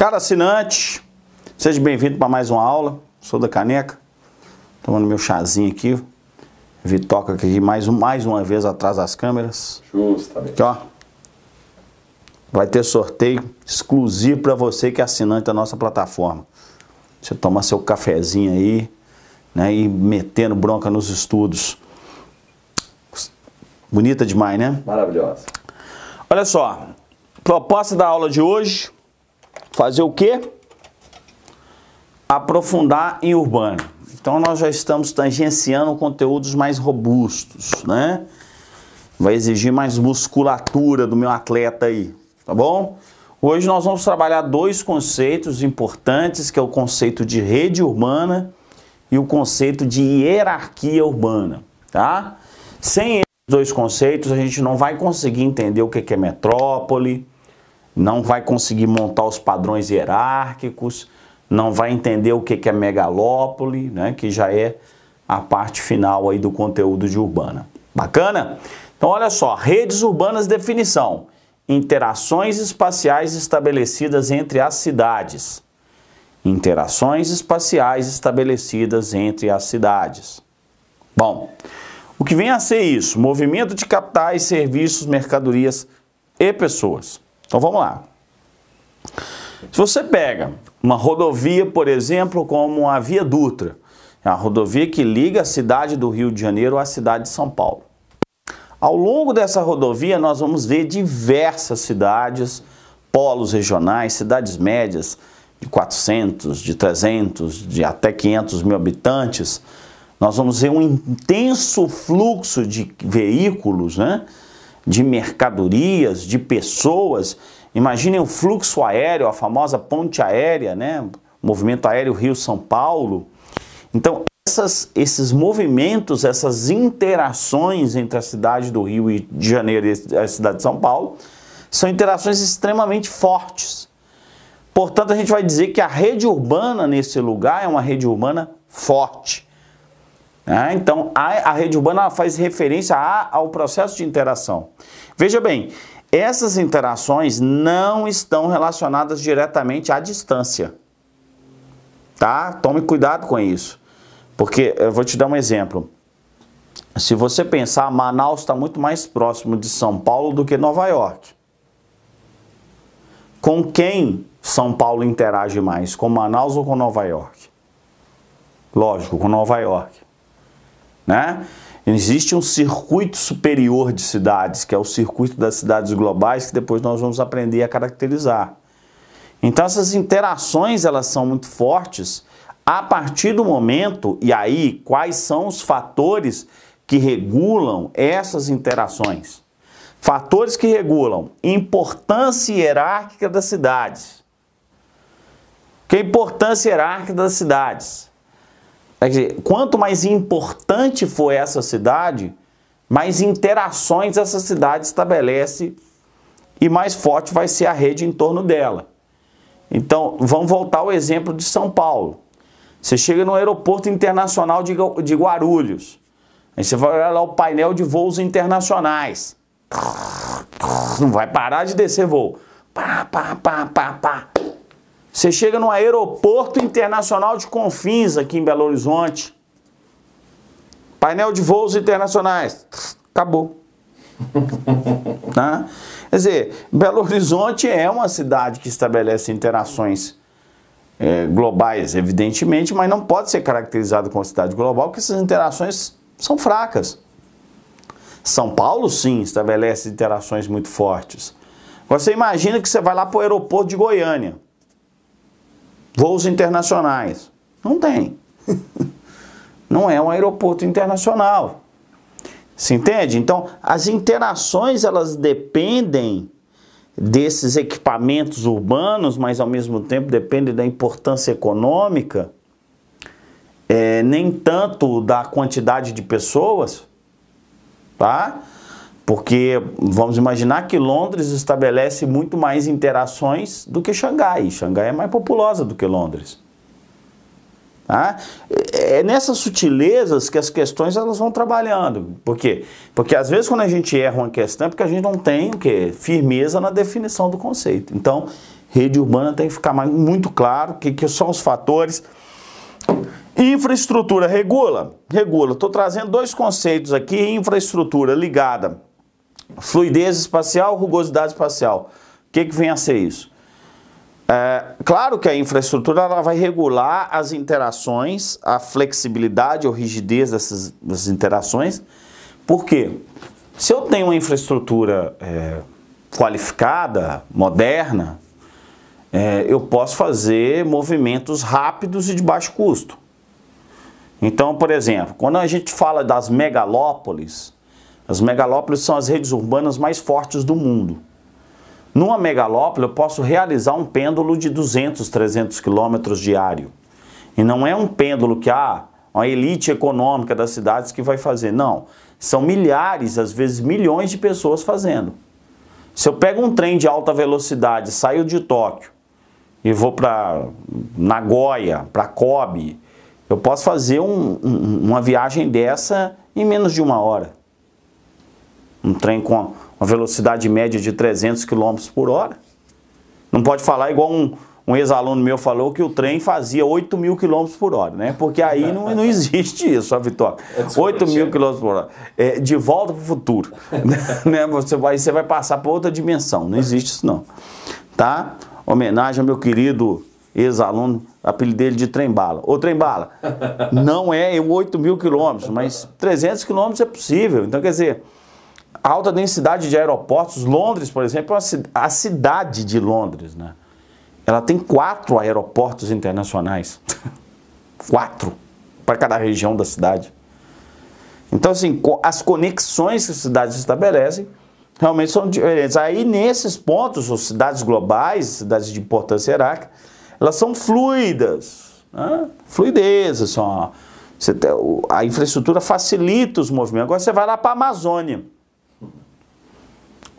Cara assinante, seja bem-vindo para mais uma aula. Sou da Caneca, tomando meu chazinho aqui. Vitoca aqui mais, mais uma vez atrás das câmeras. Justamente. Aqui, ó. Vai ter sorteio exclusivo para você que é assinante da nossa plataforma. Você tomar seu cafezinho aí, né? E metendo bronca nos estudos. Bonita demais, né? Maravilhosa. Olha só, proposta da aula de hoje fazer o quê? Aprofundar em urbano. Então nós já estamos tangenciando conteúdos mais robustos, né? Vai exigir mais musculatura do meu atleta aí, tá bom? Hoje nós vamos trabalhar dois conceitos importantes, que é o conceito de rede urbana e o conceito de hierarquia urbana, tá? Sem esses dois conceitos a gente não vai conseguir entender o que é metrópole, não vai conseguir montar os padrões hierárquicos, não vai entender o que é megalópole, né, que já é a parte final aí do conteúdo de urbana. Bacana? Então olha só, redes urbanas definição, interações espaciais estabelecidas entre as cidades. Interações espaciais estabelecidas entre as cidades. Bom, o que vem a ser isso? Movimento de capitais, serviços, mercadorias e pessoas. Então vamos lá. Se você pega uma rodovia, por exemplo, como a Via Dutra, é uma rodovia que liga a cidade do Rio de Janeiro à cidade de São Paulo. Ao longo dessa rodovia, nós vamos ver diversas cidades, polos regionais, cidades médias de 400, de 300, de até 500 mil habitantes. Nós vamos ver um intenso fluxo de veículos, né? de mercadorias, de pessoas. Imaginem o fluxo aéreo, a famosa ponte aérea, né? O movimento aéreo Rio-São Paulo. Então, essas, esses movimentos, essas interações entre a cidade do Rio de Janeiro e a cidade de São Paulo são interações extremamente fortes. Portanto, a gente vai dizer que a rede urbana nesse lugar é uma rede urbana forte. Né? Então, a, a rede urbana faz referência a, ao processo de interação. Veja bem, essas interações não estão relacionadas diretamente à distância. Tá? Tome cuidado com isso. Porque eu vou te dar um exemplo. Se você pensar, Manaus está muito mais próximo de São Paulo do que Nova York. Com quem São Paulo interage mais? Com Manaus ou com Nova York? Lógico, com Nova York né? Existe um circuito superior de cidades, que é o circuito das cidades globais, que depois nós vamos aprender a caracterizar. Então essas interações, elas são muito fortes a partir do momento, e aí quais são os fatores que regulam essas interações? Fatores que regulam importância hierárquica das cidades. Que é a importância hierárquica das cidades? Quer dizer, quanto mais importante for essa cidade, mais interações essa cidade estabelece e mais forte vai ser a rede em torno dela. Então, vamos voltar ao exemplo de São Paulo. Você chega no aeroporto internacional de Guarulhos. Aí você vai olhar lá o painel de voos internacionais. Não vai parar de descer voo. Pá, pá, pá, pá, pá. Você chega no aeroporto internacional de Confins, aqui em Belo Horizonte. Painel de voos internacionais. Acabou. tá? Quer dizer, Belo Horizonte é uma cidade que estabelece interações é, globais, evidentemente, mas não pode ser caracterizado como cidade global, porque essas interações são fracas. São Paulo, sim, estabelece interações muito fortes. Agora, você imagina que você vai lá para o aeroporto de Goiânia. Voos internacionais. Não tem. Não é um aeroporto internacional. Se entende? Então, as interações elas dependem desses equipamentos urbanos, mas ao mesmo tempo depende da importância econômica, é, nem tanto da quantidade de pessoas, tá? Porque vamos imaginar que Londres estabelece muito mais interações do que Xangai. Xangai é mais populosa do que Londres. Tá? É, é nessas sutilezas que as questões elas vão trabalhando. Por quê? Porque às vezes quando a gente erra uma questão é porque a gente não tem o quê? firmeza na definição do conceito. Então, rede urbana tem que ficar mais, muito claro o que, que são os fatores. Infraestrutura regula? Regula. Estou trazendo dois conceitos aqui: infraestrutura ligada Fluidez espacial, rugosidade espacial. O que, que vem a ser isso? É, claro que a infraestrutura ela vai regular as interações, a flexibilidade ou rigidez dessas, dessas interações. Por quê? Se eu tenho uma infraestrutura é, qualificada, moderna, é, eu posso fazer movimentos rápidos e de baixo custo. Então, por exemplo, quando a gente fala das megalópolis, as megalópolis são as redes urbanas mais fortes do mundo. Numa megalópole, eu posso realizar um pêndulo de 200, 300 quilômetros diário. E não é um pêndulo que a ah, elite econômica das cidades que vai fazer. Não. São milhares, às vezes milhões de pessoas fazendo. Se eu pego um trem de alta velocidade, saio de Tóquio e vou para Nagoya, para Kobe, eu posso fazer um, um, uma viagem dessa em menos de uma hora um trem com uma velocidade média de 300 km por hora. Não pode falar igual um, um ex-aluno meu falou que o trem fazia 8 mil quilômetros por hora, né? Porque aí não, não existe isso, a Vitória. 8 é mil quilômetros por hora. É, de volta para o futuro. né? você, vai, você vai passar para outra dimensão. Não existe isso, não. Tá? Homenagem ao meu querido ex-aluno, apelido dele de Trembala. Ô, Trembala, não é 8 mil quilômetros, mas 300 quilômetros é possível. Então, quer dizer, alta densidade de aeroportos, Londres, por exemplo, é a cidade de Londres, né? Ela tem quatro aeroportos internacionais. quatro para cada região da cidade. Então, assim, as conexões que as cidades estabelecem realmente são diferentes. Aí, nesses pontos, as cidades globais, cidades de importância hierárquica, elas são fluidas. Né? Fluidez, assim, ó. Você, a infraestrutura facilita os movimentos. Agora, você vai lá para a Amazônia.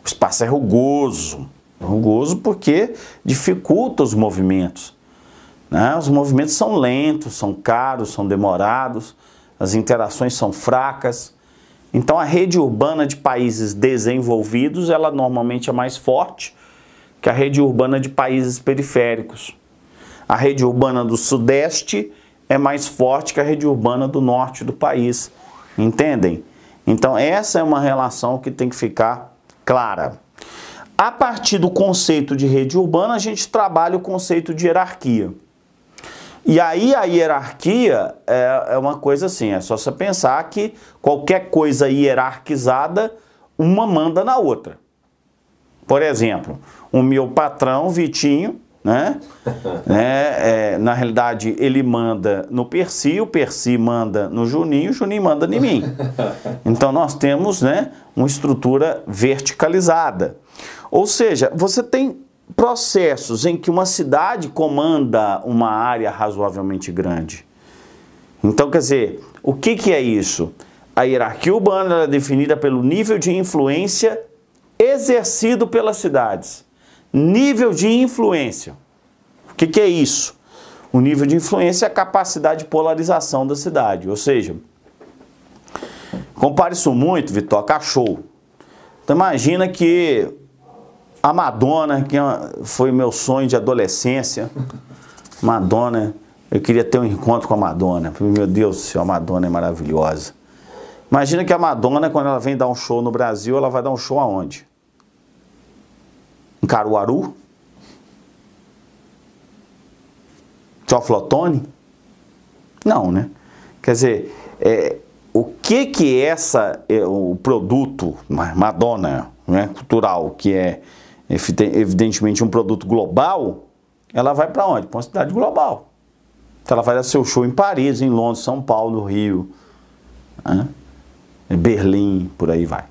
O espaço é rugoso, é rugoso porque dificulta os movimentos. Né? Os movimentos são lentos, são caros, são demorados, as interações são fracas. Então a rede urbana de países desenvolvidos, ela normalmente é mais forte que a rede urbana de países periféricos. A rede urbana do sudeste é mais forte que a rede urbana do norte do país, entendem? Então essa é uma relação que tem que ficar clara. A partir do conceito de rede urbana, a gente trabalha o conceito de hierarquia. E aí a hierarquia é, é, uma coisa assim, é só você pensar que qualquer coisa hierarquizada, uma manda na outra. Por exemplo, o meu patrão, Vitinho, né? né? É, na realidade, ele manda no Percy, o Percy manda no Juninho, o Juninho manda em mim. Então nós temos né, uma estrutura verticalizada. Ou seja, você tem processos em que uma cidade comanda uma área razoavelmente grande. Então, quer dizer, o que, que é isso? A hierarquia urbana é definida pelo nível de influência exercido pelas cidades. Nível de influência. O que, que é isso? O nível de influência é a capacidade de polarização da cidade. Ou seja, compare isso muito, Vitor, cachorro. Então imagina que a Madonna, que é foi meu sonho de adolescência, Madonna, eu queria ter um encontro com a Madonna. Meu Deus do céu, a Madonna é maravilhosa. Imagina que a Madonna, quando ela vem dar um show no Brasil, ela vai dar um show aonde? em Caruaru? Teoflotone? Não, né? Quer dizer, é, o que que essa, é, o produto Madonna né, cultural, que é evidentemente um produto global, ela vai para onde? Para uma cidade global. Então ela vai dar seu show em Paris, em Londres, São Paulo, Rio, né? Berlim, por aí vai.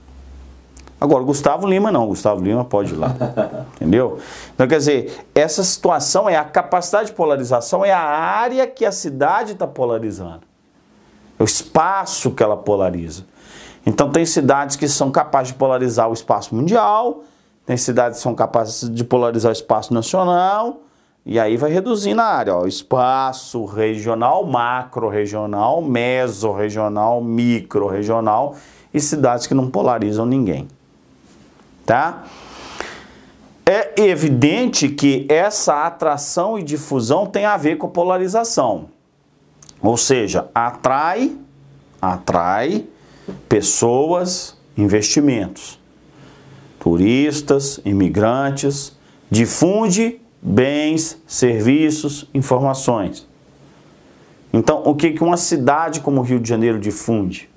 Agora, Gustavo Lima não, Gustavo Lima pode ir lá. entendeu? Então, quer dizer, essa situação é a capacidade de polarização, é a área que a cidade está polarizando. É o espaço que ela polariza. Então, tem cidades que são capazes de polarizar o espaço mundial, tem cidades que são capazes de polarizar o espaço nacional, e aí vai reduzindo a área, ó, espaço regional, macro regional, meso regional, micro regional e cidades que não polarizam ninguém tá? É evidente que essa atração e difusão tem a ver com polarização. Ou seja, atrai, atrai pessoas, investimentos, turistas, imigrantes, difunde bens, serviços, informações. Então, o que, que uma cidade como o Rio de Janeiro difunde?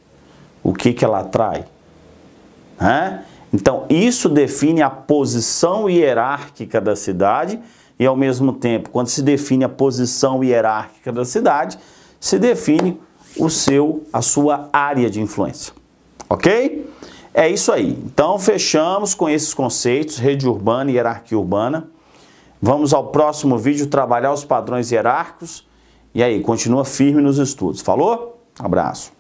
O que, que ela atrai? Né? Então, isso define a posição hierárquica da cidade e, ao mesmo tempo, quando se define a posição hierárquica da cidade, se define o seu, a sua área de influência. Ok? É isso aí. Então, fechamos com esses conceitos, rede urbana e hierarquia urbana. Vamos ao próximo vídeo trabalhar os padrões hierárquicos. E aí, continua firme nos estudos. Falou? Abraço.